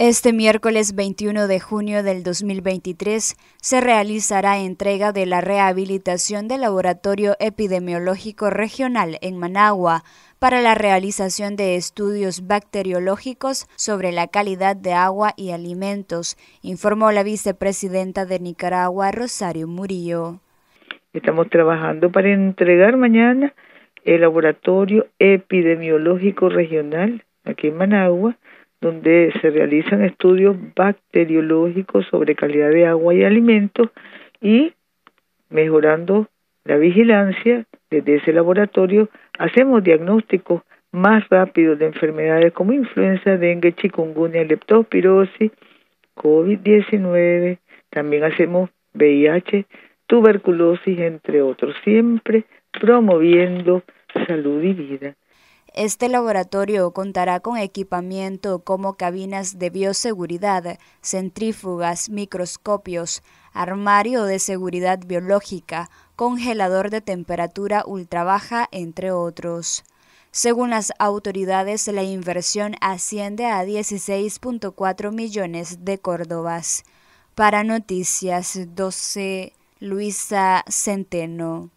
Este miércoles 21 de junio del 2023 se realizará entrega de la rehabilitación del Laboratorio Epidemiológico Regional en Managua para la realización de estudios bacteriológicos sobre la calidad de agua y alimentos, informó la vicepresidenta de Nicaragua, Rosario Murillo. Estamos trabajando para entregar mañana el Laboratorio Epidemiológico Regional aquí en Managua donde se realizan estudios bacteriológicos sobre calidad de agua y alimentos y mejorando la vigilancia desde ese laboratorio, hacemos diagnósticos más rápidos de enfermedades como influenza, dengue, chikungunya, leptospirosis, COVID-19, también hacemos VIH, tuberculosis, entre otros, siempre promoviendo salud y vida. Este laboratorio contará con equipamiento como cabinas de bioseguridad, centrífugas, microscopios, armario de seguridad biológica, congelador de temperatura ultrabaja, entre otros. Según las autoridades, la inversión asciende a 16.4 millones de córdobas. Para Noticias 12, Luisa Centeno.